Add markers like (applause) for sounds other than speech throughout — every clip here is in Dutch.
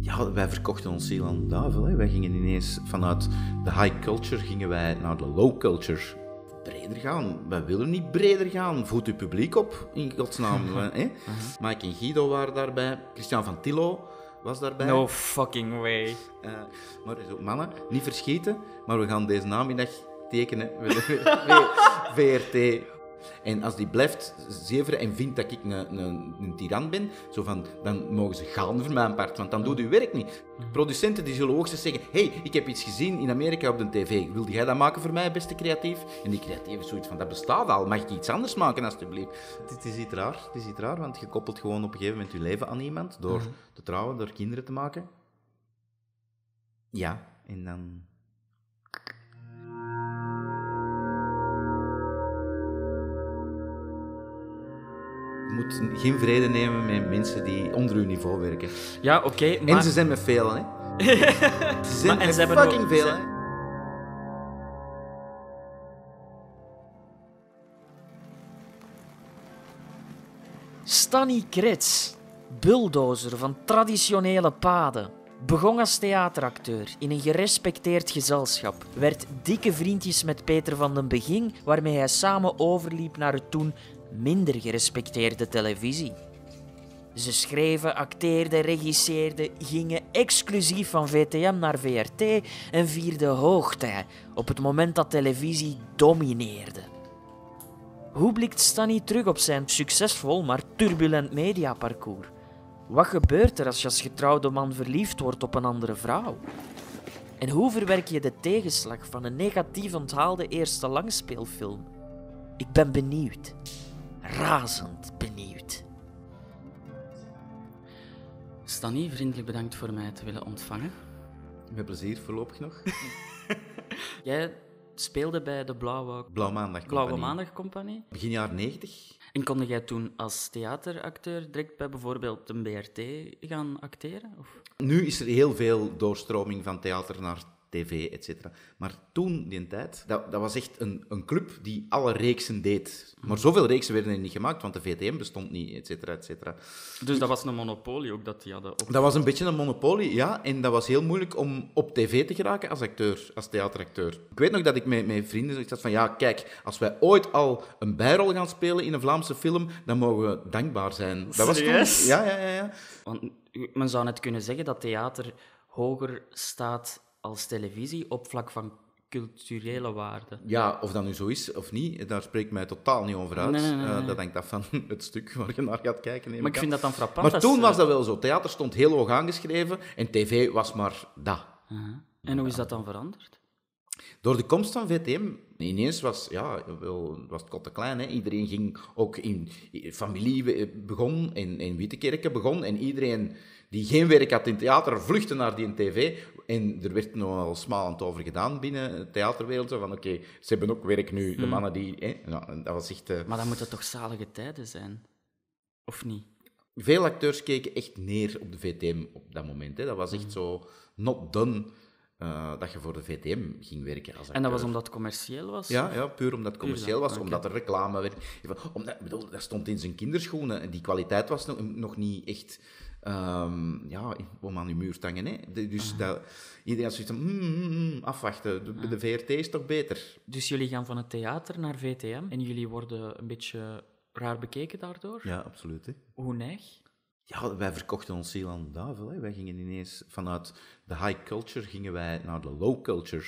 ja, wij verkochten ons ziel aan de duivel. Wij gingen ineens vanuit de high culture gingen wij naar de low culture. Breder gaan. Wij willen niet breder gaan. Voed uw publiek op, in godsnaam. (laughs) hè. Uh-huh. Mike en Guido waren daarbij. Christian van Tillo was daarbij. No fucking way. Uh, maar zo, mannen, niet verschieten, maar we gaan deze namiddag tekenen. (laughs) VRT en als die blijft zeveren en vindt dat ik een, een, een tiran ben, zo van, dan mogen ze gaan voor mijn part, want dan doet uw werk niet. Producenten die zullen hoogstens zeggen, hey, ik heb iets gezien in Amerika op de tv, wilde jij dat maken voor mij, beste creatief? En die creatief is zoiets van, dat bestaat al, mag ik iets anders maken alstublieft? Het is iets raar, het is iets raar, want je koppelt gewoon op een gegeven moment je leven aan iemand door mhm. te trouwen, door kinderen te maken. Ja, en dan moet geen vrede nemen met mensen die onder hun niveau werken. Ja, oké. maar... En ze zijn met velen, hè? (laughs) ze zijn met fucking veel, ze... hè? Stanny Krits, bulldozer van traditionele paden. Begon als theateracteur in een gerespecteerd gezelschap, werd dikke vriendjes met Peter van den Beging, waarmee hij samen overliep naar het toen minder gerespecteerde televisie. Ze schreven, acteerden, regisseerden, gingen exclusief van VTM naar VRT en vierden hoogtij op het moment dat televisie domineerde. Hoe blikt Stanny terug op zijn succesvol maar turbulent mediaparcours? Wat gebeurt er als je als getrouwde man verliefd wordt op een andere vrouw? En hoe verwerk je de tegenslag van een negatief onthaalde eerste langspeelfilm? Ik ben benieuwd razend benieuwd. Stanny, vriendelijk bedankt voor mij te willen ontvangen. Met plezier, voorlopig nog. (laughs) Jij speelde bij de Blauwe, Blauwe Maandag Blauwe Maandag Compagnie. Begin jaren 90. En konden jij toen als theateracteur direct bij bijvoorbeeld een BRT gaan acteren? Nu is er heel veel doorstroming van theater naar tv, etc. Maar toen, die tijd, dat, dat was echt een, een club die alle reeksen deed. Maar zoveel reeksen werden er niet gemaakt, want de VTM bestond niet, et cetera, et cetera. Dus dat was een monopolie ook dat die hadden Dat was een beetje een monopolie, ja. En dat was heel moeilijk om op tv te geraken als acteur, als theateracteur. Ik weet nog dat ik met mijn vrienden zat van, ja, kijk, als wij ooit al een bijrol gaan spelen in een Vlaamse film, dan mogen we dankbaar zijn. Dat was toch? Ja, ja, ja, ja. Want men zou net kunnen zeggen dat theater hoger staat als televisie op vlak van culturele waarde. Ja, of dat nu zo is of niet, daar spreekt mij totaal niet over uit. Nee, nee, eh, dat hangt af van (laughs) het stuk waar je naar gaat kijken. Maar ik, vind dat dan frappant. Maar toen was dat wel zo. Theater stond heel hoog aangeschreven en tv was maar dat. En hoe is dat dan veranderd? Door de komst van VTM, ineens was, ja, was het kot klein. Hè? Iedereen ging ook in... Familie eh, begon en, en Wittekerken begon en iedereen die geen werk had in theater, vluchtte naar die tv. En er werd nogal smalend over gedaan binnen de theaterwereld. Van oké, ze hebben ook werk nu, de hmm. mannen die... Hè, nou, dat was echt... Eh, maar dan moeten toch zalige tijden zijn? Of niet? Veel acteurs keken echt neer op de VTM op dat moment. Hè. Dat was echt hmm. zo not done. Eh, dat je voor de VTM ging werken. Als en dat was omdat het commercieel was? Ja, ja puur omdat het commercieel was, omdat er reclame werd. Omdat, bedoel, dat stond in zijn kinderschoenen en die kwaliteit was nog niet echt Ehm, ja, om aan die muur tangen. Hè. dus iedereen zegt, mm, mm, mm, mm, afwachten, de, VRT is toch beter? Dus jullie gaan van het theater naar VTM en jullie worden een beetje raar bekeken daardoor? Ja, absoluut. Hè. Hoe neig? Ja, wij verkochten ons heel aan de duivel. Hè. Wij gingen ineens vanuit de high culture gingen wij naar de low culture.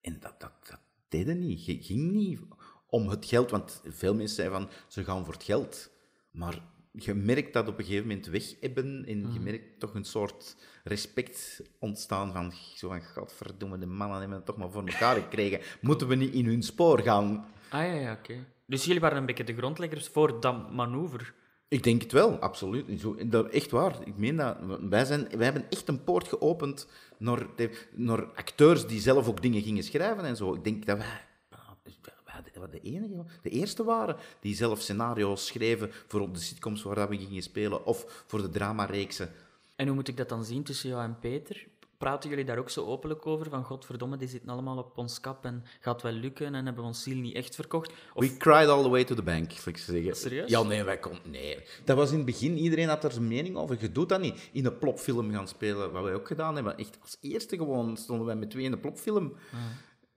En dat, dat, dat deden niet. Het ging niet om het geld, want veel mensen zeiden van, ze gaan voor het geld. Maar je merkt dat op een gegeven moment weg hebben en je mhm. merkt toch een soort respect ontstaan van, zo van, godverdomme, de mannen hebben het toch maar voor elkaar gekregen. Moeten we niet in hun spoor gaan? Ah ja, ja, oké. Dus jullie waren een beetje de grondleggers voor dat manoeuvre? Ik denk het wel, absoluut. Zo, dat, echt waar. Ik meen dat. Wij, zijn, wij hebben echt een poort geopend naar, naar acteurs die zelf ook dingen gingen schrijven en zo. Ik denk dat wij wat de enige, de eerste waren die zelf scenario's schreven voor op de sitcoms waar we gingen spelen of voor de dramareeksen. En hoe moet ik dat dan zien tussen jou en Peter? Praten jullie daar ook zo openlijk over? Van godverdomme, die zitten allemaal op ons kap en gaat wel lukken en hebben we ons ziel niet echt verkocht? We cried all the way to the bank, ik zeggen. Serieus? Ja, nee, wij komt. Nee. Dat was in het begin, iedereen had er zijn mening over. Je doet dat niet. In een plopfilm gaan spelen, wat wij ook gedaan hebben. Echt als eerste gewoon stonden wij met twee in de plopfilm. Ah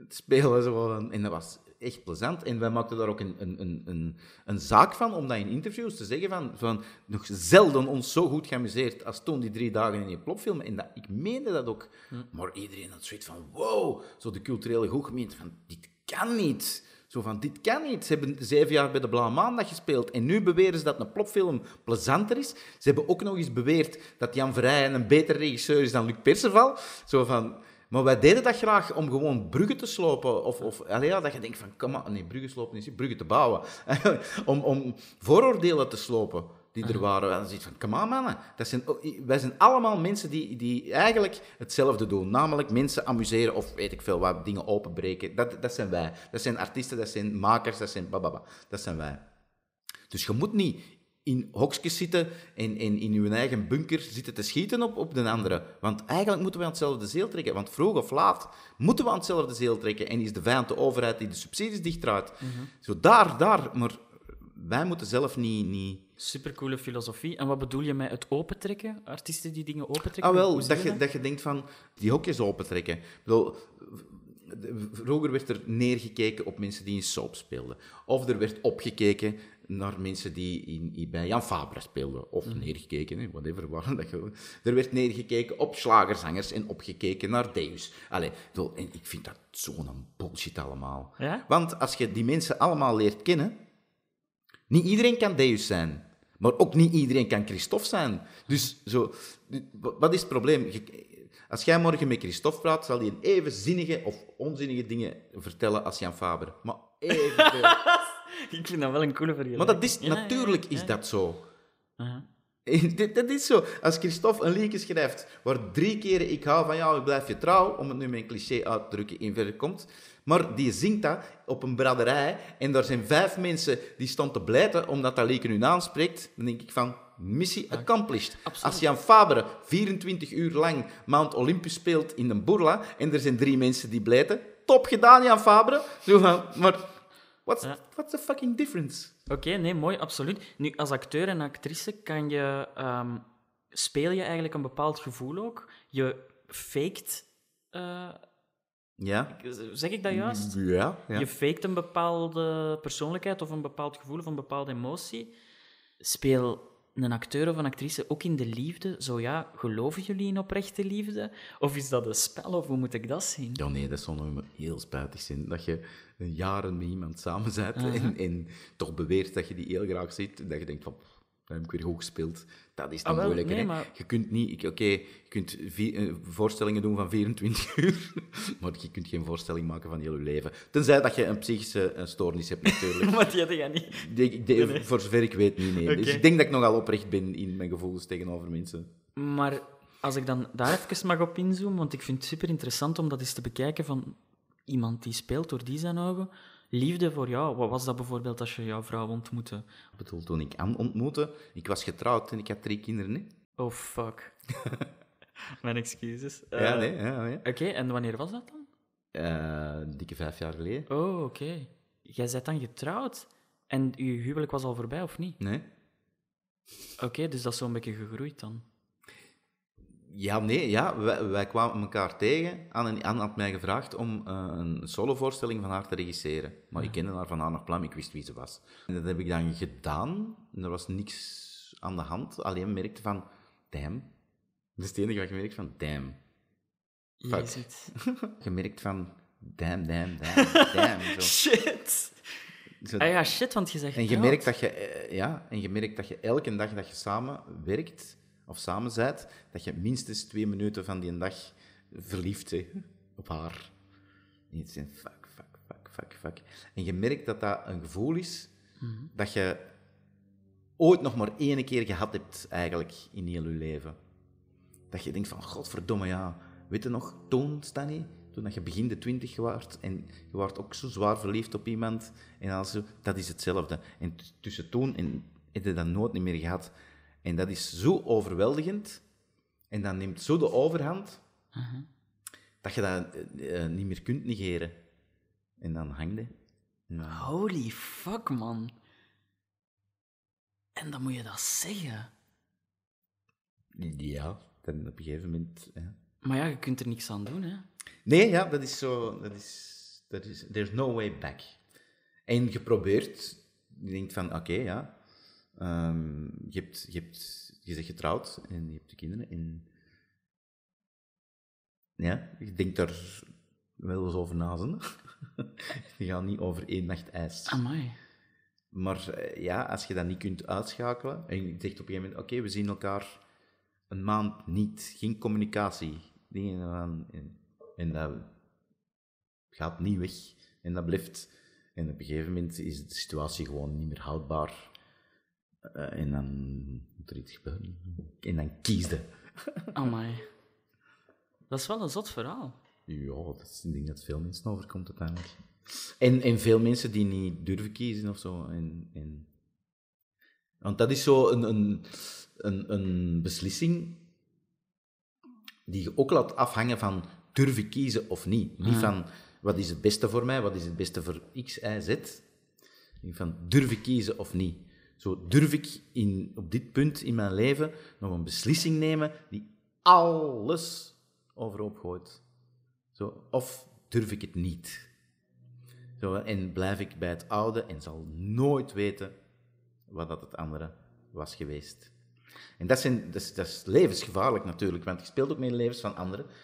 spelen. gewoon. en dat was echt plezant. En wij maakten daar ook een, een, een, een, zaak van, om dat in interviews te zeggen van, van nog zelden ons zo goed geamuseerd als toen die drie dagen in je plopfilm. En dat, ik meende dat ook. Hm. Maar iedereen had zoiets van, wow, zo de culturele goedgemeente van, dit kan niet. Zo van, dit kan niet. Ze hebben zeven jaar bij de Blauwe Maandag gespeeld en nu beweren ze dat een plopfilm plezanter is. Ze hebben ook nog eens beweerd dat Jan Verheyen een beter regisseur is dan Luc Perceval. Zo van... Maar wij deden dat graag om gewoon bruggen te slopen. Of, of allee, dat je denkt van, kom maar, nee, bruggen slopen is bruggen te bouwen. (laughs) om, om vooroordelen te slopen die er mhm. waren. En dan zit van, kom maar mannen. Dat zijn, oh, wij zijn allemaal mensen die, die eigenlijk hetzelfde doen. Namelijk mensen amuseren of weet ik veel wat, dingen openbreken. Dat, dat zijn wij. Dat zijn artiesten, dat zijn makers, dat zijn bababa. Dat zijn wij. Dus je moet niet in hokjes zitten en, en in hun eigen bunker zitten te schieten op, op de andere. Want eigenlijk moeten we aan hetzelfde zeel trekken. Want vroeg of laat moeten we aan hetzelfde zeel trekken. En is de vijand de overheid die de subsidies dichtdraait. Mhm. Zo daar, daar. Maar wij moeten zelf niet... niet... Supercoole filosofie. En wat bedoel je met het opentrekken? Artiesten die dingen opentrekken? Ah wel, dat je, dat? je denkt van, die hokjes opentrekken. bedoel, vroeger werd er neergekeken op mensen die in soap speelden. Of er werd opgekeken naar mensen die in, bij Jan Fabre speelden. Of mhm. neergekeken, wat whatever. Waar, er werd neergekeken op slagerzangers en opgekeken naar Deus. Allee, ik vind dat zo'n bullshit allemaal. Want als je die mensen allemaal leert kennen... Niet iedereen kan Deus zijn. Maar ook niet iedereen kan Christophe zijn. Dus zo, wat is het probleem? Als jij morgen met Christophe praat, zal hij een even zinnige of onzinnige dingen vertellen als Jan Faber. Maar evenveel. (laughs) (laughs) ik vind dat wel een coole vergelijking. Maar dat is, natuurlijk is dat zo. (laughs) Eh, dat is zo. Als Christophe een liedje schrijft waar drie keren ik hou van jou, ik blijf je trouw, om het nu mijn cliché uit te drukken, in verder komt. Maar die zingt dat op een braderij en daar zijn vijf mensen die stonden te blijten omdat dat liedje hun aanspreekt. Dan denk ik van, missie accomplished. Als Jan Fabre 24 uur lang Mount Olympus speelt in een boerla en er zijn drie mensen die blijten, top gedaan Jan Fabre. Zo maar What's, uh, the fucking difference? Oké, nee, mooi, absoluut. Nu, als acteur en actrice kan je, ehm, speel je eigenlijk een bepaald gevoel ook. Je faked. Eh, ja. Eh, zeg ik dat juist? Ja, ja. Je faked een bepaalde persoonlijkheid of een bepaald gevoel of een bepaalde emotie. Speel een acteur of een actrice ook in de liefde? Zo ja, geloven jullie in oprechte liefde? Of is dat een spel of hoe moet ik dat zien? Ja, nee, dat zou nog heel spijtig zijn. Dat je jaren met iemand samen zit en, en, toch beweert dat je die heel graag ziet. En dat je denkt van, weer hoog speelt. Dat is niet ah, Je kunt niet, oké, je kunt eh, voorstellingen doen van 24 (laughs) uur, maar je kunt geen voorstelling maken van heel je leven. Tenzij dat je een psychische een eh, stoornis hebt, natuurlijk. (laughs) maar die had niet. De, de, Voor zover ik weet niet, nee. Dus ik denk dat ik nogal oprecht ben in mijn gevoelens tegenover mensen. Maar als ik dan daar even mag op inzoomen, want ik vind het super interessant om dat eens te bekijken van iemand die speelt door die zijn ogen liefde voor jou, wat was dat bijvoorbeeld als je jouw vrouw ontmoette? Ik bedoel, toen ik aan ontmoette, ik was getrouwd en ik had drie kinderen. Hè? Oh, fuck. (laughs) Mijn excuses. ja, eh, nee. Ja, ja. Oké, en wanneer was dat dan? Uh, dikke vijf jaar geleden. Oh, oké. Jij bent dan getrouwd en je huwelijk was al voorbij, of niet? Nee. Oké, dus dat is zo'n beetje gegroeid dan. Ja, nee, ja, wij, kwamen elkaar tegen. Anne, Anne had mij gevraagd om uh, een solovoorstelling van haar te regisseren. Maar ik kende haar van haar nog Plam, ik wist wie ze was. En dat heb ik dan gedaan. er was niks aan de hand. Alleen merkte van, damn. Dat is het enige wat je merkt van, damn. Fuck. (laughs) je merkt van, damn, damn, damn, (laughs) damn. Zo. Shit. Ah ja, shit, want je zegt En je merkt dat je, eh, ja, en je merkt dat je elke dag dat je samen werkt of samen zijt, dat je minstens twee minuten van die dag verliefd bent op haar. En je fuck, fuck, fuck, fuck, fuck. En je merkt dat dat een gevoel is mhm. dat je ooit nog maar één keer gehad hebt, eigenlijk, in heel je leven. Dat je denkt van, godverdomme, ja, weet je nog, Toon, Stanny, toen dat je begin de twintig waart en je waart ook zo zwaar verliefd op iemand, en als, dat is hetzelfde. En tussen Toon en heb je dat nooit meer gehad. En dat is zo overweldigend en dat neemt zo de overhand dat je dat eh, eh, niet meer kunt negeren. En dan hangt je. Holy fuck, man. En dan moet je dat zeggen. Ja, dan op een gegeven moment. Hè. Maar ja, je kunt er niks aan doen, hè? Nee, ja, dat is zo. Dat is, dat is, there's no way back. En je probeert, je denkt van, oké, ja, Ehm, je, hebt, bent getrouwd en je hebt de kinderen. En ja, je denkt daar wel eens over na. (laughs) Die gaan niet over één nacht ijs. Maar eh, ja, als je dat niet kunt uitschakelen en je zegt op een gegeven moment: oké, we zien elkaar een maand niet, geen communicatie. en, en dat gaat niet weg en dat blijft. En op een gegeven moment is de situatie gewoon niet meer houdbaar. Eh, en dan moet er iets gebeuren. En dan kiesde. Amai. Dat is wel een zot verhaal. Ja, dat is een ding dat veel mensen overkomt uiteindelijk. En, en veel mensen die niet durven kiezen of zo. En, en... Want dat is zo een, een, een, een beslissing die je ook laat afhangen van durven kiezen of niet. Niet van wat is het beste voor mij, wat is het beste voor X, Y, Z. Van durven kiezen of niet. Zo durf ik in, op dit punt in mijn leven nog een beslissing nemen die alles overhoop gooit. Zo, of durf ik het niet? Zo, en blijf ik bij het oude en zal nooit weten wat dat het andere was geweest. En dat, zijn, dat, is, dat is levensgevaarlijk natuurlijk, want je speelt ook met de levens van anderen. (clears throat)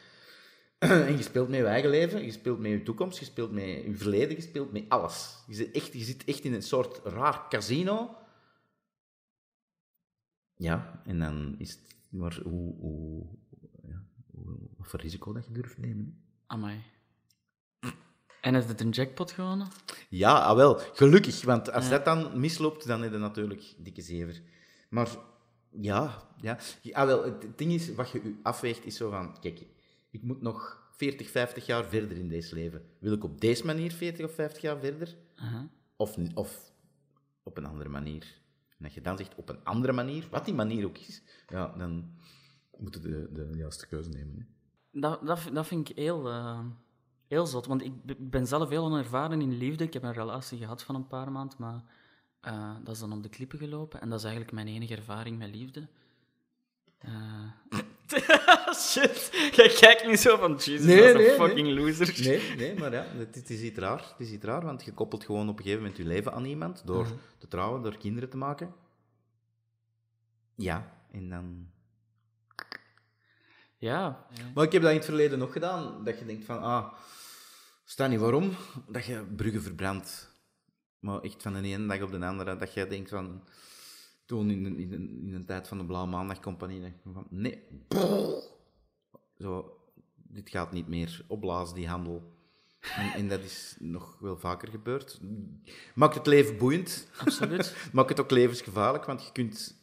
En je speelt met je eigen leven, je speelt met je toekomst, je speelt met je verleden, je speelt met alles. Je zit echt, je zit echt in een soort raar casino ja, en dan is het maar hoe, hoe, ja, hoe wat voor risico dat je durft nemen. Amai. En is het een jackpot gewonnen? Ja, ah, wel. Gelukkig, want als dat dan misloopt, dan heb je natuurlijk dikke zever. Maar ja, ja. Ah, wel, het ding is, wat je u afweegt, is zo van... Kijk, ik moet nog 40, 50 jaar verder in deze leven. Wil ik op deze manier 40 of 50 jaar verder? of, of op een andere manier? dat je dan zegt op een andere manier, wat die manier ook is, ja, dan moeten de, de juiste keuze nemen. Dat, dat, dat vind ik heel, uh, heel zot, want ik ben zelf heel onervaren in liefde. Ik heb een relatie gehad van een paar maanden, maar eh, dat is dan op de klippen gelopen. En dat is eigenlijk mijn enige ervaring met liefde. Eh, (laughs) Shit. Jij kijkt niet zo van, Jesus, dat is een fucking loser. Nee, nee, maar ja, het, is iets raar. Het is iets raar, want je koppelt gewoon op een gegeven moment je leven aan iemand door mhm. te trouwen, door kinderen te maken. Ja, en dan... Ja. Maar ik heb dat in het verleden nog gedaan, dat je denkt van, ah, sta niet waarom, dat je bruggen verbrandt. Maar echt van de ene dag op de andere, dat je denkt van toen in een in in tijd van de Blauwe Maandagcompagnie dacht ik van, nee, zo, dit gaat niet meer, opblaas die handel. En, en, dat is nog wel vaker gebeurd. Maakt het leven boeiend. Absoluut. (laughs) Maakt het ook levensgevaarlijk, want je kunt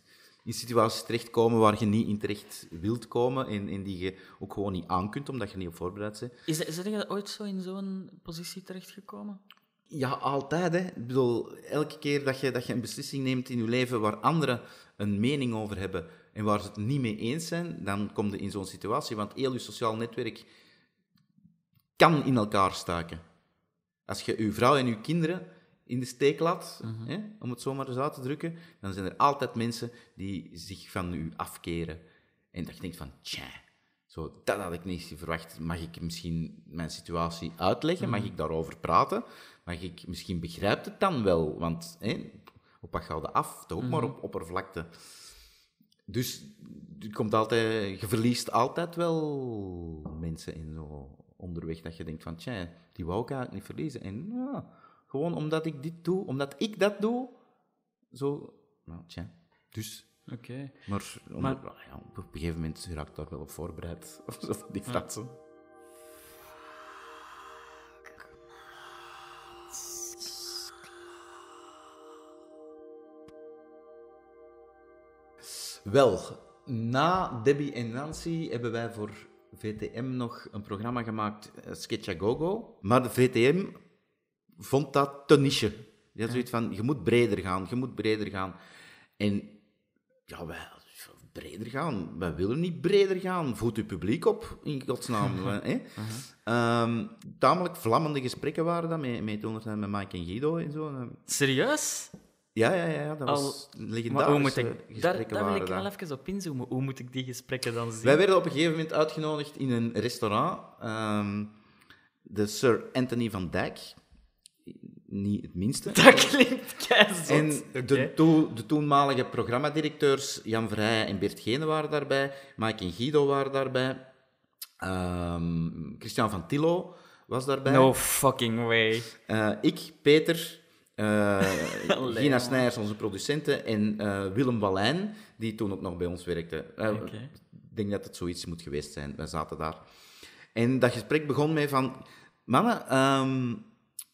in situaties terechtkomen waar je niet in terecht wilt komen en, en die je ook gewoon niet aan kunt, omdat je niet op voorbereid bent. Is, is er ooit zo in zo'n positie terechtgekomen? Ja, altijd. Hè. Ik bedoel, elke keer dat je, dat je een beslissing neemt in je leven waar anderen een mening over hebben en waar ze het niet mee eens zijn, dan kom je in zo'n situatie. Want heel je sociaal netwerk kan in elkaar staken. Als je je vrouw en je kinderen in de steek laat, mhm. hè, om het zomaar eens uit te drukken, dan zijn er altijd mensen die zich van u afkeren. En dat je denkt van, tja, zo, dat had ik niet verwacht. Mag ik misschien mijn situatie uitleggen? Mag mhm. ik daarover praten? Maar ik, misschien begrijpt het dan wel, want op wat gaat af? Toch ook maar mhm. op oppervlakte. Dus je, komt altijd, je verliest altijd wel mensen in zo onderweg dat je denkt van, tja, die wou ik eigenlijk niet verliezen. En gewoon omdat ik dit doe, omdat ik dat doe, zo, nou, tja. Dus Oké. Maar, ja, op een gegeven moment raakt daar wel op voorbereid. (laughs) Of zo, die fratsen. Wel, na Debbie en Nancy hebben wij voor VTM nog een programma gemaakt, eh, Sketchagogo. Maar de VTM vond dat te niche. Die zoiets van, je moet breder gaan, je moet breder gaan. En ja, wij, breder gaan. Wij willen niet breder gaan. Voed uw publiek op, in godsnaam. (laughs) Eh, hè? uh tamelijk vlammende gesprekken waren dat met, met, met Mike en Guido en zo. Eh, Serieus? Ja, ja, ja, dat was Al, legendarisch. Maar daar, daar wil ik wel even op inzoomen. Hoe moet ik die gesprekken dan zien? Wij werden op een gegeven moment uitgenodigd in een restaurant. Ehm, de Sir Anthony van Dijk. Niet het minste. (laughs) Dat klinkt keizot. En de, de toenmalige programmadirecteurs Jan Vrij en Bert Gene waren daarbij. Mike en Guido waren daarbij. Ehm, Christian van Tillo was daarbij. No fucking way. Eh, ik, Peter, eh, (laughs) Gina Snijers, onze producenten, en eh, Willem Wallijn, die toen ook nog bij ons werkte. Eh, ah, ik denk dat het zoiets moet geweest zijn. Wij zaten daar. En dat gesprek begon met van... Mannen, ehm,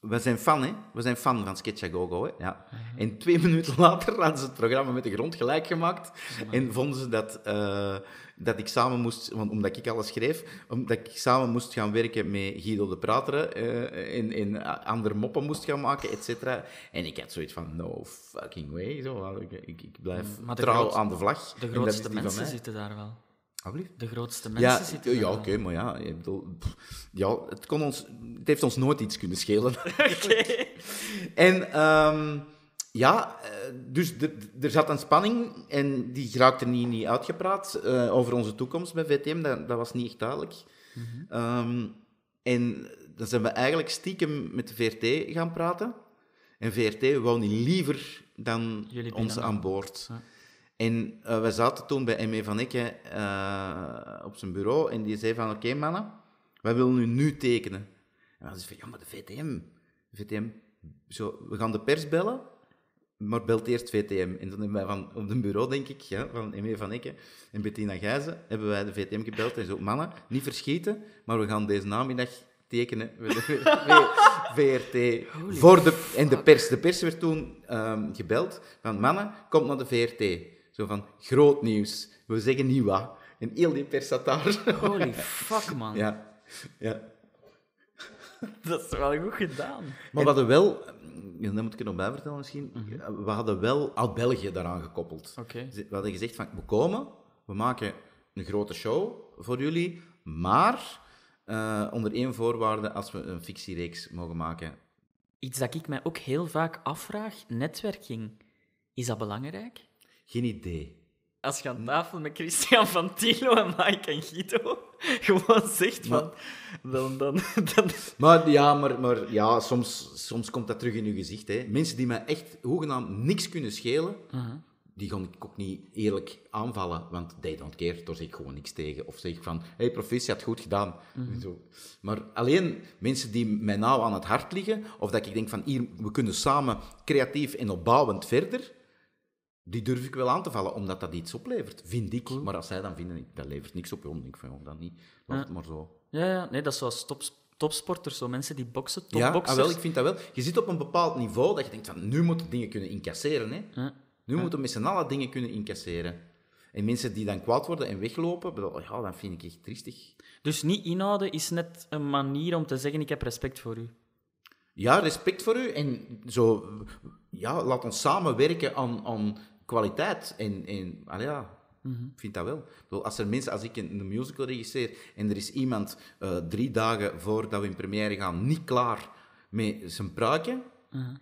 we zijn fan, hè? We zijn fan van Sketchagogo, hè? Ja. En twee (laughs) minuten later hadden ze het programma met de grond gelijk gemaakt. En vonden ze dat, eh, dat ik samen moest... Want omdat ik alles schreef, omdat ik samen moest gaan werken met Guido de Prateren. Eh, en, andere moppen moest gaan maken, et cetera. En ik had zoiets van, no fucking way. Zo, ik, blijf trouw aan de vlag. De grootste mensen zitten daar wel. De grootste mensen ja, zitten Ja, oké, maar ja, ja het, kon ons, het heeft ons nooit iets kunnen schelen. (laughs) (laughs) En ehm, ja, eh, dus er zat een spanning en die raakte niet, niet uitgepraat eh, over onze toekomst bij VTM. Dat, dat was niet echt duidelijk. Mhm. Ehm, en dan zijn we eigenlijk stiekem met VRT gaan praten. En VRT wou niet liever dan ons aan boord. Ja. En uh, we zaten toen bij M.E. van Ikke eh, op zijn bureau en die zei van, oké mannen, wij willen nu nu tekenen. En we zei van, ja, maar de VTM. VTM, zo, we gaan de pers bellen, maar belt eerst VTM. En toen hebben wij van, op het bureau, denk ik, ja, van M.E. van Ikke en Bettina Gijzen, hebben wij de VTM gebeld en zo, mannen, niet verschieten, maar we gaan deze namiddag tekenen (laughs) VRT. voor de, en de pers. De pers werd toen ehm, gebeld van mannen, komt naar de VRT. Zo van, groot nieuws. We zeggen niet wat. En heel die daar. Holy (laughs) fuck, man. Ja. ja. Dat is wel goed gedaan. Maar we hadden wel, dat moet ik er nog bij vertellen misschien, mhm. we hadden wel al België daaraan gekoppeld. Okay. We hadden gezegd van, we komen, we maken een grote show voor jullie, maar eh, onder één voorwaarde als we een fictiereeks mogen maken. Iets dat ik mij ook heel vaak afvraag, netwerking, is dat belangrijk? Geen idee. Als je aan tafel met Christian van Tilo en Mike en Guido (laughs) gewoon zegt van... Dan, dan, (laughs) dan... Maar ja, maar, maar, ja soms, soms komt dat terug in je gezicht. Hè. Mensen die mij echt hoegenaamd niks kunnen schelen, mhm. die ga ik ook niet eerlijk aanvallen. Want dat don't care, daar zeg ik gewoon niks tegen. Of zeg ik van, hey, proficiat, had goed gedaan. Mhm. Zo. Maar alleen mensen die mij nauw aan het hart liggen, of dat ik denk van, hier, we kunnen samen creatief en opbouwend verder die durf ik wel aan te vallen, omdat dat iets oplevert, vind ik. Maar als zij dan vinden, dat levert niks op, dan denk ik van, joh, dat niet. Laat ja. het maar zo. Ja, ja, nee, dat is zoals topsporters, zo mensen die boksen, topboxers. Ja, ah, wel, ik vind dat wel. Je zit op een bepaald niveau dat je denkt van, nu moeten dingen kunnen incasseren, hè. Nu moeten mensen met z'n dingen kunnen incasseren. En mensen die dan kwaad worden en weglopen, ja, dat vind ik echt triestig. Dus niet inhouden is net een manier om te zeggen, ik heb respect voor u. Ja, respect voor u. En zo, ja, laat ons samenwerken aan, aan kwaliteit. En, ja, mhm. ik vind dat wel. als, er mensen, als ik een, musical regisseer en er is iemand eh, drie dagen voordat we in première gaan niet klaar met zijn pruikje, mhm.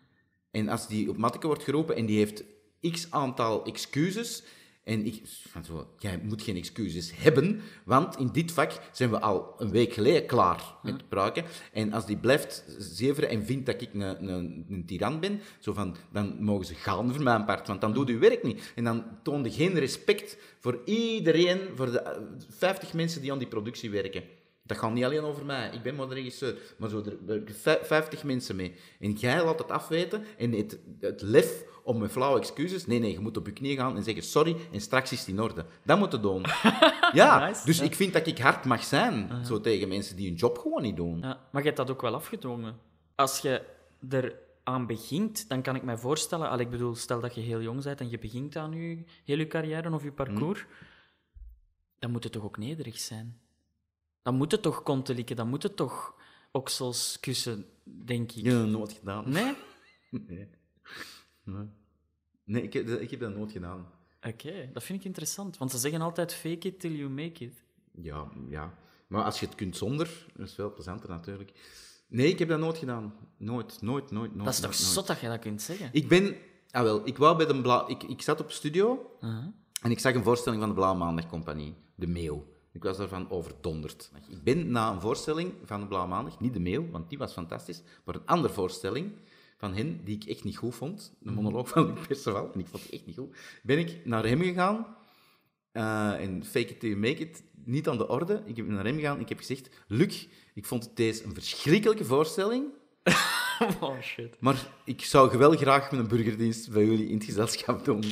en als die op matteke wordt geroepen en die heeft x aantal excuses, en ik van zo, jij moet geen excuses hebben, want in dit vak zijn we al een week geleden klaar met pruiken. En als die blijft zeveren en vindt dat ik een, een, een tiran ben, zo van, dan mogen ze gaan voor mijn part, want dan doet uw werk niet. En dan toonde geen respect voor iedereen, voor de 50 eh, mensen die aan die productie werken dat gaat niet alleen over mij, ik ben maar regisseur. Maar zo, er 50 mensen mee. En jij laat het afweten en het, het lef om mijn flauwe excuses. Nee, nee, je moet op je knieën gaan en zeggen sorry en straks is het in orde. Dat moet je doen. (laughs) ja, dus ik vind dat ik hard mag zijn ah, zo tegen mensen die hun job gewoon niet doen. Ja, maar je hebt dat ook wel afgedwongen. Als je er aan begint, dan kan ik mij voorstellen... Al, ik bedoel, stel dat je heel jong bent en je begint aan je, hele carrière of je parcours... Hm. Dan moet het toch ook nederig zijn? dan moet het toch kontelieken, dan moet het toch oksels kussen, denk ik. Je hebt dat nooit gedaan. (laughs) Nee? Nee. Nee, ik, heb, ik heb dat nooit gedaan. Oké, dat vind ik interessant. Want ze zeggen altijd fake it till you make it. Ja, ja. Maar als je het kunt zonder, is is wel plezanter natuurlijk. Nee, ik heb dat nooit gedaan. Nooit, nooit, nooit, nooit. Dat is toch zot dat je dat kunt zeggen? Ik ben... Ah wel, ik, wou bij de bla, ik, ik zat op studio en ik zag een voorstelling van de Blauwe Compagnie, De Meeuw. Ik was daarvan overdonderd. Ik ben na een voorstelling van de Blauwe Maandag, niet de mail, want die was fantastisch, maar een andere voorstelling van hen die ik echt niet goed vond, de mhm. monoloog van Luc Perceval, en ik vond het echt niet goed, ben ik naar hem gegaan uh, en fake it till you make it, niet aan de orde. Ik ben naar hem gegaan en ik heb gezegd, Luc, ik vond deze een verschrikkelijke voorstelling. (laughs) oh shit. Maar ik zou wel graag met een burgerdienst bij jullie in het gezelschap doen.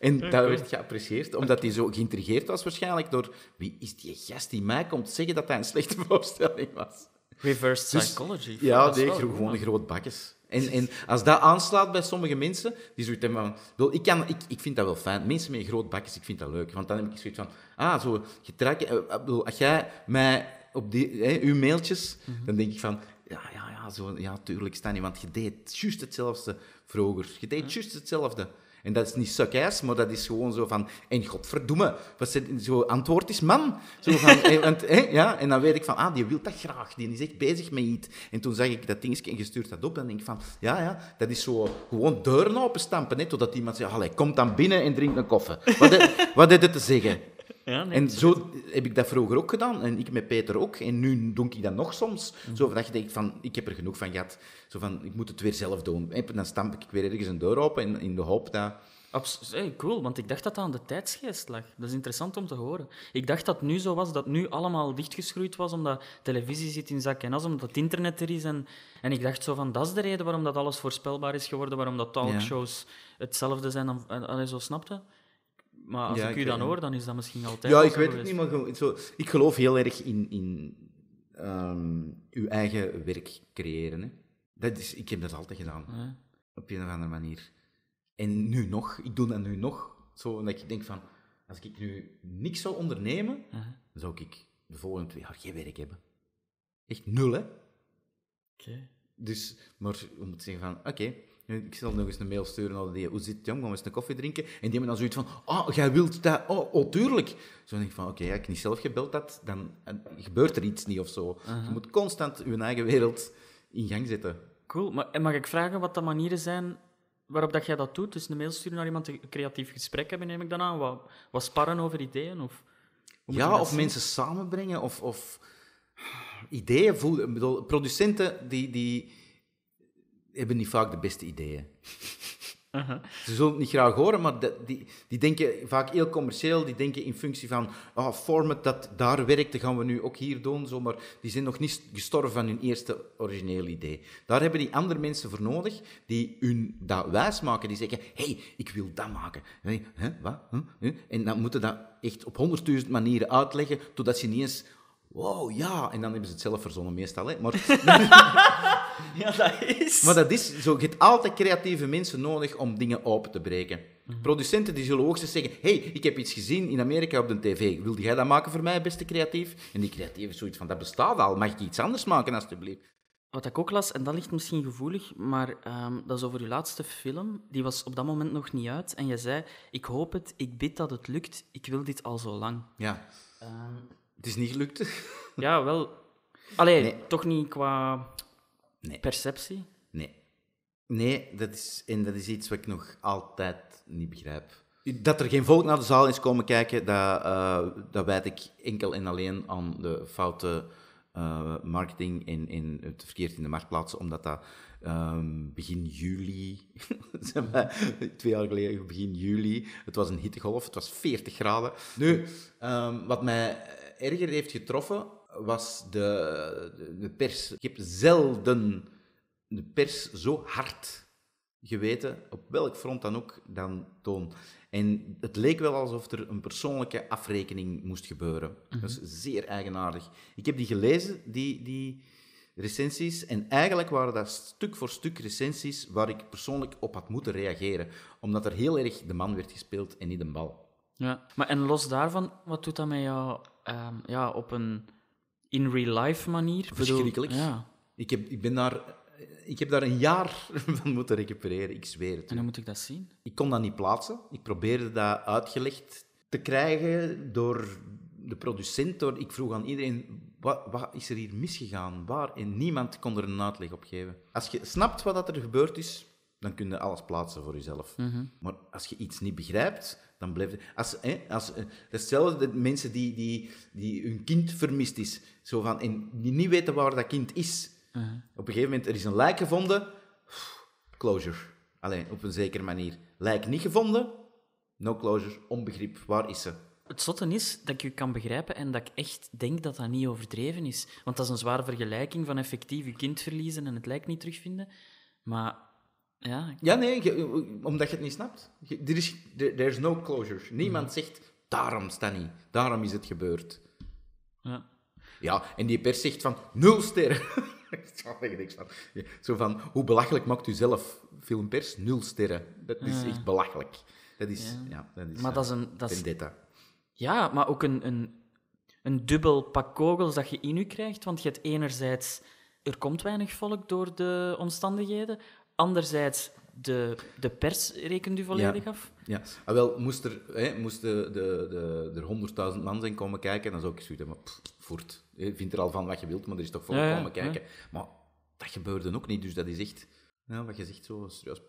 En dat werd geapprecieerd, omdat hij zo geïntrigeerd was waarschijnlijk door... Wie is die gast die mij komt zeggen dat hij een slechte (laughs) voorstelling was? Reverse dus psychology. Ja, nee, gro gewoon een groot bakjes. En, en als dat aanslaat bij sommige mensen, die zoiets hebben van... Ik, kan, ik, ik vind dat wel fijn. Mensen met groot bakjes, ik vind dat leuk. Want dan heb ik zoiets van... Ah, zo eh, eh, Als jij mij op die, hè, uw mailtjes, mhm. dan denk ik van, ja, ja, ja, zo, ja, tuurlijk, Stanny, want je deed juist hetzelfde vroeger. Je deed juist hetzelfde. En dat is niet succes maar dat is gewoon zo van... En godverdomme, wat zit, zo antwoord is man. Zo van, (laughs) en, eh, ja, en dan weet ik van, ah, die wil dat graag. Die is echt bezig met iets. En toen zag ik dat dingetje en gestuurd dat op. Dan denk ik van, ja, ja, dat is zo gewoon deuren openstampen. Hè, totdat iemand zegt, allee, kom dan binnen en drink een koffie. Wat, (laughs) wat heb te zeggen? en zo heb ik dat vroeger ook gedaan. En ik met Peter ook. En nu doe ik dat nog soms. Mm. Zo dat je denkt van, ik heb er genoeg van gehad. Zo van, ik moet het weer zelf doen. En dan stamp ik weer ergens een deur open in, in de hoop dat... Abs cool, want ik dacht dat dat aan de tijdsgeest lag. Dat is interessant om te horen. Ik dacht dat nu zo was, dat nu allemaal dichtgeschroeid was, omdat televisie zit in zak en as, omdat het internet er is. En, en ik dacht zo van, dat is de reden waarom dat alles voorspelbaar is geworden, waarom dat talkshows hetzelfde zijn. Dan, en, eh, zo snapte. Maar als ik u dan hoor, dan is dat misschien altijd. Ja, ik weet het niet, maar zo, ik geloof heel erg in, in ehm, uw eigen werk creëren. Hè. Dat is, ik heb dat altijd gedaan, op een of andere manier. En nu nog, ik doe dat nu nog. Zo, omdat ik denk van, als ik nu niks zou ondernemen, dan zou ik de volgende twee jaar geen werk hebben. Echt nul, hè? Oké. Dus, maar om te zeggen van, oké, ik zal nog eens een mail sturen naar die. Hoe zit jong? Gaan eens een koffie drinken? En die hebben dan zoiets van... Oh, jij wilt dat? Oh, oh tuurlijk. Zo denk ik van... Oké, okay, heb ik niet zelf gebeld dat, dan eh, gebeurt er iets niet of zo. Je moet constant je eigen wereld in gang zetten. Cool. Maar, en mag ik vragen wat de manieren zijn waarop dat jij dat doet? Dus een mail sturen naar iemand, een creatief gesprek hebben, neem ik dan aan? Wat, wat sparren over ideeën? Of, ja, of mensen samenbrengen. Of, of ideeën voelen. Ik bedoel, producenten die... die hebben niet vaak de beste ideeën. Uh-huh. Ze zullen het niet graag horen, maar die, die denken vaak heel commercieel. Die denken in functie van oh, format dat daar werkt, dat gaan we nu ook hier doen. Zo, maar die zijn nog niet gestorven van hun eerste originele idee. Daar hebben die andere mensen voor nodig die hun dat wijs maken. Die zeggen: hey, ik wil dat maken. En, wat? En dan moeten dat echt op honderdduizend manieren uitleggen, totdat ze niet eens wow, ja. En dan hebben ze het zelf verzonnen meestal. Hè. Maar... (laughs) ja, dat is... Maar dat is zo. Je hebt altijd creatieve mensen nodig om dingen open te breken. Mhm. Producenten die zullen hoogstens zeggen, hey, ik heb iets gezien in Amerika op de tv. Wil jij dat maken voor mij, beste creatief? En die creatief is zoiets van, dat bestaat al. Mag ik iets anders maken, alstublieft? Wat ik ook las, en dat ligt misschien gevoelig, maar ehm, dat is over uw laatste film. Die was op dat moment nog niet uit. En je zei, ik hoop het, ik bid dat het lukt, ik wil dit al zo lang. Ja. Ehm, het is niet gelukt. (laughs) ja, wel. Alleen toch niet qua perceptie? Nee. Nee, dat is, en dat is iets wat ik nog altijd niet begrijp. Dat er geen volk naar de zaal is komen kijken, dat, uh, dat wijd ik enkel en alleen aan de foute eh, marketing in en het verkeerd in de markt omdat dat ehm, begin juli, (laughs) twee jaar geleden, begin juli, het was een hittegolf, het was 40 graden. Nu, ehm, wat mij erger heeft getroffen, was de, de, pers. Ik heb zelden de pers zo hard geweten, op welk front dan ook, dan Toon. En het leek wel alsof er een persoonlijke afrekening moest gebeuren. Dat is mhm. zeer eigenaardig. Ik heb die gelezen, die, die recensies, en eigenlijk waren dat stuk voor stuk recensies waar ik persoonlijk op had moeten reageren, omdat er heel erg de man werd gespeeld en niet de bal. Ja, maar en los daarvan, wat doet dat met jou ehm, ja, op een in real life manier? Verschrikkelijk. ja. ik, heb, ik, ben daar, ik heb daar een jaar (laughs) van moeten recupereren, ik zweer het. En hoe moet ik dat zien? Ik kon dat niet plaatsen. Ik probeerde dat uitgelegd te krijgen door de producent. Door, ik vroeg aan iedereen, wat, wat, is er hier misgegaan? Waar? En niemand kon er een uitleg op geven. Als je snapt wat er gebeurd is, dan kun je alles plaatsen voor jezelf. Mhm. Maar als je iets niet begrijpt, dan blijft het. Als, als, eh, de mensen die, die, die hun kind vermist is, zo van, en die niet weten waar dat kind is. Uh-huh. Op een gegeven moment, er is een lijk gevonden, closure. Alleen op een zekere manier. Lijk niet gevonden, no closure, onbegrip, waar is ze? Het zotte is dat ik u kan begrijpen en dat ik echt denk dat dat niet overdreven is. Want dat is een zware vergelijking van effectief je kind verliezen en het lijk niet terugvinden. Maar ja, ja nee, omdat je het niet snapt. Je, er is, no closure. Niemand mhm. zegt, daarom Stanny, daarom is het gebeurd. Ja. Ja, en die pers zegt van, nul sterren. (laughs) niks van. Zo van, hoe belachelijk maakt u zelf filmpers? Nul sterren. Dat is echt belachelijk. Dat is, ja. dat is, maar dat is een... Dat vendetta. Is, ja, maar ook een, een, een dubbel pak kogels dat je in u krijgt, want je hebt enerzijds er komt weinig volk door de omstandigheden. Anderzijds, de, de pers rekent u volledig af? Ja, ah, wel, moest er, hè, de, de, de, 100.000 man zijn komen kijken, dan zou ik zoiets hebben, voert. Je vindt er al van wat je wilt, maar er is toch voor komen kijken. Maar dat gebeurde ook niet, dus dat is echt... Ja, wat je zegt, zo serieus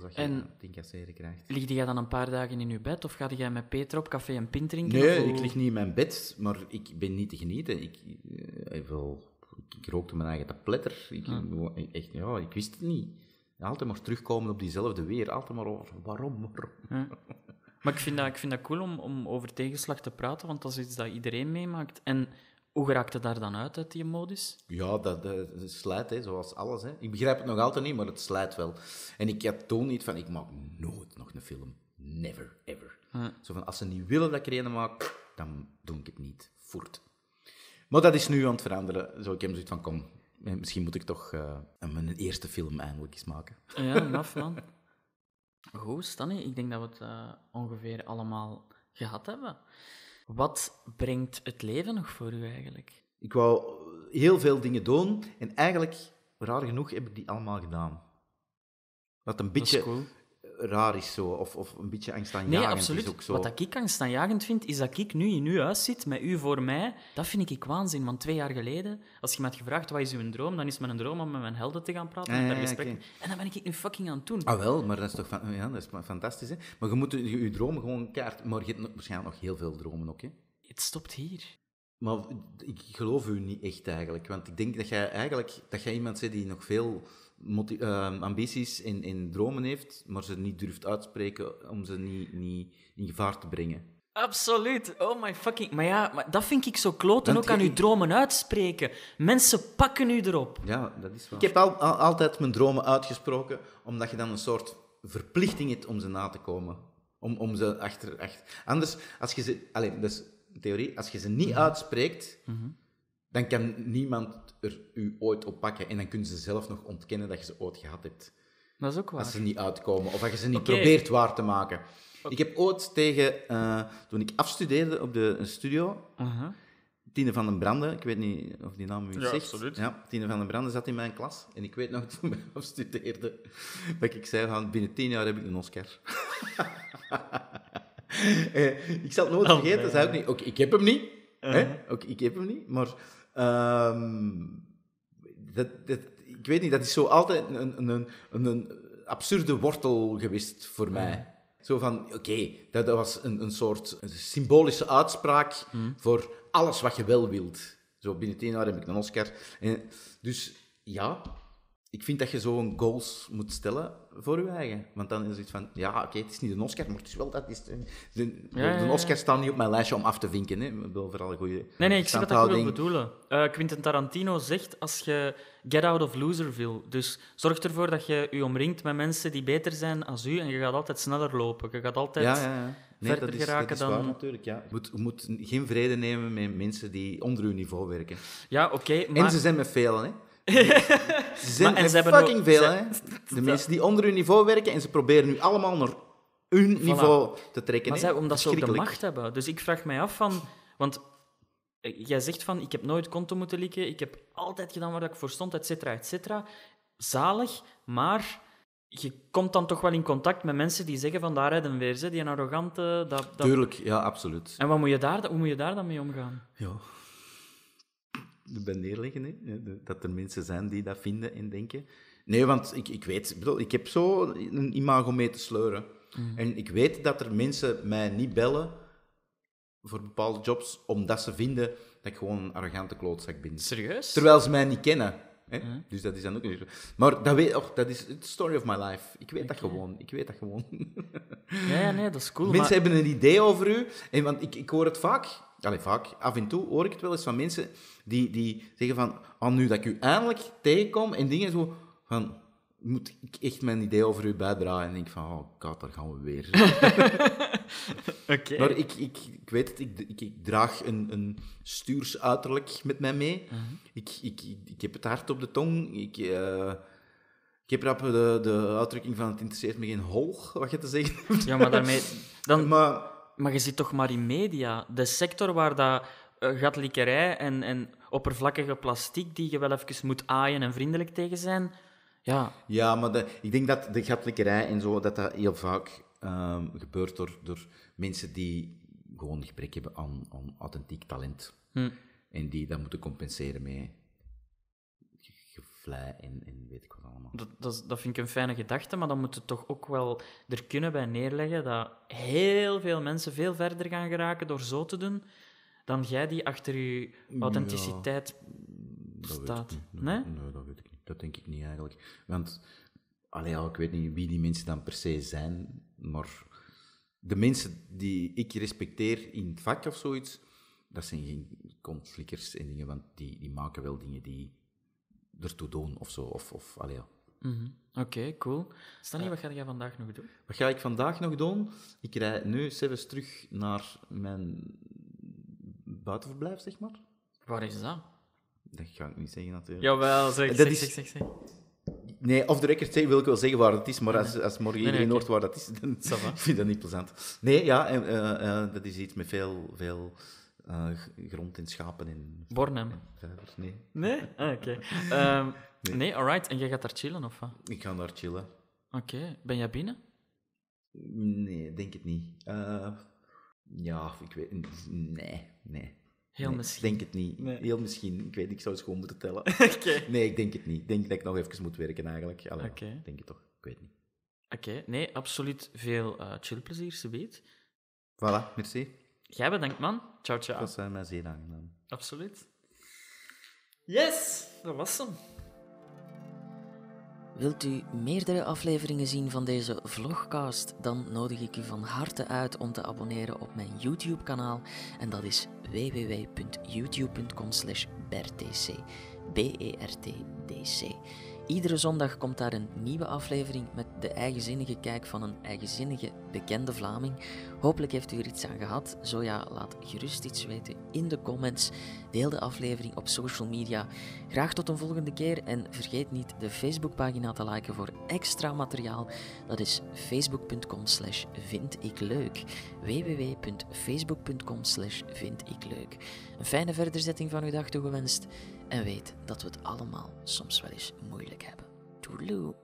dat je en, incasseren krijgt. Ligde jij dan een paar dagen in je bed of ga jij met Peter op café en pint drinken? Nee, ik lig niet in mijn bed, maar ik ben niet te genieten. Ik, eh, ik, ik, rookte mijn eigen tabletter. Ik, ah. echt, ja, ik wist het niet altijd maar terugkomen op diezelfde weer. Altijd maar over waarom, Maar ik vind dat, ik vind dat cool om, om over tegenslag te praten, want dat is iets dat iedereen meemaakt. En hoe raakt het daar dan uit, uit die modus? Ja, dat, dat slijt, hè, zoals alles. Hè. Ik begrijp het nog altijd niet, maar het slijt wel. En ik heb toen niet van, ik maak nooit nog een film. Never, ever. Zo van, als ze niet willen dat ik er een maak, dan doe ik het niet. Voort. Maar dat is nu aan het veranderen. Zo, ik hem zoiets van, kom, eh, misschien moet ik toch eh, mijn eerste film eindelijk eens maken. Ja, maf man. Goed, Stanny, ik denk dat we het eh, ongeveer allemaal gehad hebben. Wat brengt het leven nog voor u eigenlijk? Ik wou heel veel dingen doen en eigenlijk, raar genoeg, heb ik die allemaal gedaan. Wat een beetje, cool raar is zo, of, of een beetje angstaanjagend nee, is ook zo. Wat ik angstaanjagend vind, is dat ik nu in uw huis zit, met u voor mij. Dat vind ik waanzin, want twee jaar geleden, als je me had gevraagd wat is uw droom, dan is mijn droom om met mijn helden te gaan praten, ah, met ja, En dan ben ik nu fucking aan het doen. Ah wel, maar dat is toch van, ja, dat is fantastisch, hè? Maar je moet je, je dromen gewoon kaart... Maar je hebt waarschijnlijk nog heel veel dromen ook, Het stopt hier. Maar ik geloof u niet echt eigenlijk, want ik denk dat jij eigenlijk dat jij iemand bent die nog veel Ehm, ambities in, in dromen heeft, maar ze niet durft uitspreken om ze niet, niet in gevaar te brengen. Absoluut. Oh my fucking. Maar ja, maar dat vind ik zo kloten ook aan uw dromen uitspreken. Mensen pakken u erop. Ja, dat is waar. Ik heb al, altijd mijn dromen uitgesproken, omdat je dan een soort verplichting hebt om ze na te komen. Om, om ze achter, Anders, als je ze. Allee, dus theorie. Als je ze niet mhm. uitspreekt, mhm dan kan niemand er u ooit op pakken. En dan kunnen ze zelf nog ontkennen dat je ze ooit gehad hebt. Dat is ook waar. Als ze niet uitkomen of dat je ze niet probeert waar te maken. Ik heb ooit tegen, eh, toen ik afstudeerde op de studio, uh-huh. Tine van den Branden, ik weet niet of die naam u ja, Absoluut. Ja, Tine van den Branden zat in mijn klas. En ik weet nog (laughs) toen ik afstudeerde, dat ik zei van binnen tien jaar heb ik een Oscar. (laughs) Eh, ik zal het nooit oh, vergeten, dat zei ook niet. Ook, ik heb hem niet. Uh ik heb hem niet, maar Um, dat, dat, ik weet niet, dat is zo altijd een, een, een, een absurde wortel geweest voor mij. Zo van, oké, dat, was een, een soort symbolische uitspraak hmm. voor alles wat je wel wilt. Zo binnen tien jaar heb ik een Oscar. En, dus ja, ik vind dat je zo'n goals moet stellen voor je eigen. Want dan is het van, ja, oké, het is niet een Oscar, maar het is wel dat. Is de, Oscar staan niet op mijn lijstje om af te vinken. Hè. Ik wil vooral een goede. Nee, nee, ik zie dat wil bedoelen. Eh, Quentin Tarantino zegt als je get out of loser wil. Dus zorg ervoor dat je je omringt met mensen die beter zijn als u en je gaat altijd sneller lopen. Je gaat altijd nee, verder dat is, geraken dat is dan. Waar, natuurlijk, ja. Je moet, moet geen vrede nemen met mensen die onder uw niveau werken. Ja, oké. maar... En ze zijn met velen, hè? Ze zijn maar, en ze fucking veel, hè. (laughs) De mensen die onder hun niveau werken en ze proberen nu allemaal naar hun niveau te trekken. Maar ze, omdat ze ook de macht hebben. Dus ik vraag mij af van... Want eh, jij zegt van, ik heb nooit konto moeten likken, ik heb altijd gedaan waar ik voor stond, et cetera, et cetera. Zalig, maar je komt dan toch wel in contact met mensen die zeggen van, daar rijden weer, die een arrogante... Dat, dat... Tuurlijk, ja, absoluut. En wat moet je daar, hoe moet je daar dan mee omgaan? Ja, bij neerleggen. Hè? Dat er mensen zijn die dat vinden en denken. Nee, want ik, ik weet, bedoel, ik heb zo een imago mee te sleuren. Mhm. En ik weet dat er mensen mij niet bellen voor bepaalde jobs, omdat ze vinden dat ik gewoon een arrogante klootzak ben. Serieus? Terwijl ze mij niet kennen. Hè? Mhm. Dus dat is dan ook niet Maar dat, weet, oh, dat is de story of my life. Ik weet dat gewoon. Ik weet dat gewoon. nee (laughs) nee, dat is cool. Mensen hebben een idee over u. En, want ik, ik hoor het vaak, allez, vaak, af en toe hoor ik het wel eens van mensen die, die zeggen van, oh nu dat ik u eindelijk tegenkom en dingen zo van, moet ik echt mijn idee over u bijdragen? En denk van, oh god, daar gaan we weer. (laughs) oké Maar ik, ik, ik weet het, ik, ik, ik draag een, een stuurs uiterlijk met mij mee. Mhm. ik, ik, ik heb het hart op de tong. Ik, eh, ik heb rap de, de uitdrukking van, het interesseert me geen hol, wat je te zeggen hebt. Ja, maar daarmee... Dan... Maar, maar je zit toch maar in media. De sector waar dat eh, gatlikerij en, en oppervlakkige plastic die je wel even moet aaien en vriendelijk tegen zijn. Ja, ja maar ik denk dat de gatlikerij en zo, dat dat heel vaak ehm, gebeurt door, door mensen die gewoon een gebrek hebben aan, aan authentiek talent. Hm. En die dat moeten compenseren met gevlei en, weet ik wat allemaal. Dat, dat, dat, vind ik een fijne gedachte, maar dan moet je toch ook wel er kunnen bij neerleggen dat heel veel mensen veel verder gaan geraken door zo te doen dan jij die achter je authenticiteit staat. Nee, dat weet ik niet. Dat denk ik niet eigenlijk. Want, allee, ik weet niet wie die mensen dan per se zijn, maar de mensen die ik respecteer in het vak of zoiets, dat zijn geen conflikkers en dingen, want die, die maken wel dingen die ertoe doen of zo. Of, of, allee, ja. Mhm. Oké, cool. Stanley, wat ga jij vandaag nog doen? Wat ga ik vandaag nog doen? Ik rijd nu zelfs terug naar mijn buitenverblijf, zeg maar. Waar is dat? Dat ga ik niet zeggen, natuurlijk. Jawel, zeg, dat zeg, is... zeg, Nee, of de record wil ik wel zeggen waar het is, maar als, als morgen iedereen nee, hoort waar dat is, dan (laughs) vind ik dat niet plezant. Nee, ja, en, eh, eh, dat is iets met veel, veel eh, grond in schapen in Bornem? Nee. Nee? (laughs) Ah, oké. Ehm, nee. alright. En jij gaat daar chillen, of wat? Ik ga daar chillen. Oké. Ben jij binnen? Nee, denk het niet. Ja, ik weet Nee, nee. Heel misschien. Ik denk het niet. Heel misschien. Ik weet ik zou het gewoon moeten tellen. (laughs) Nee, ik denk het niet. Ik denk dat ik nog even moet werken eigenlijk. denk je toch. Ik weet het niet. Oké, nee, absoluut veel uh, chillplezier, weet. Voilà, merci. Jij bedankt, man. Ciao, ciao. Dat zijn mij zeer aangenaam. Absoluut. Yes, dat was hem. Wilt u meerdere afleveringen zien van deze vlogcast? Dan nodig ik u van harte uit om te abonneren op mijn YouTube-kanaal. En dat is www.youtube.com/bertc. B-E-R-T-D-C. Iedere zondag komt daar een nieuwe aflevering met de eigenzinnige kijk van een eigenzinnige bekende Vlaming. Hopelijk heeft u er iets aan gehad. Zo ja, laat gerust iets weten in de comments. Deel de aflevering op social media. Graag tot een volgende keer en vergeet niet de Facebookpagina te liken voor extra materiaal. Dat is facebook.com slash vindikleuk. www.facebook.com slash vindikleuk. Een fijne verderzetting van uw dag toegewenst en weet dat we het allemaal soms wel eens moeilijk hebben. Toedeloe.